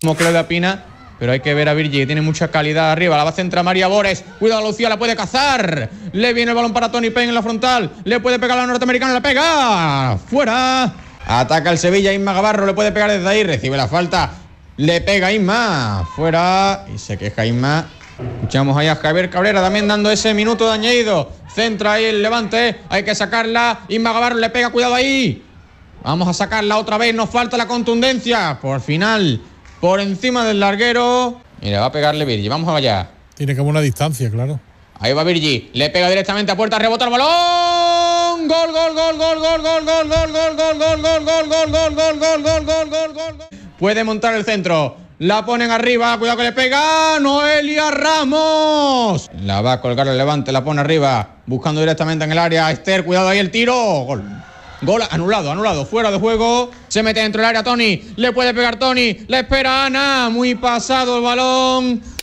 como Claudia Pina. Pero hay que ver a Virgi, que tiene mucha calidad arriba. La va a centrar María Bores. Cuidado, Lucía, la puede cazar. Le viene el balón para Tony Payne en la frontal. Le puede pegar a la norteamericana, la pega. Fuera. Ataca el Sevilla, Inma Gavarro. Le puede pegar desde ahí. Recibe la falta. Le pega Inma. Fuera. Y se queja Inma. Escuchamos ahí a Javier Cabrera también dando ese minuto de añadido. Centra ahí el levante. Hay que sacarla. Inma Gavarro le pega. Cuidado ahí. Vamos a sacarla otra vez. Nos falta la contundencia. Por final por encima del larguero. Mira, va a pegarle Virgi, vamos allá. Tiene como una distancia, claro. Ahí va Virgi, le pega directamente a puerta, rebota el balón. Gol, gol, gol, gol, gol, gol, gol, gol, gol, gol, gol, gol, gol, gol, gol, gol, gol, Puede montar el centro. La ponen arriba, cuidado que le pega Noelia Ramos. La va a colgar el levante, la pone arriba, buscando directamente en el área. Esther, cuidado ahí el tiro. Gol. Gol anulado, anulado, fuera de juego. Se mete dentro del área Tony. Le puede pegar Tony. le espera Ana. Muy pasado el balón.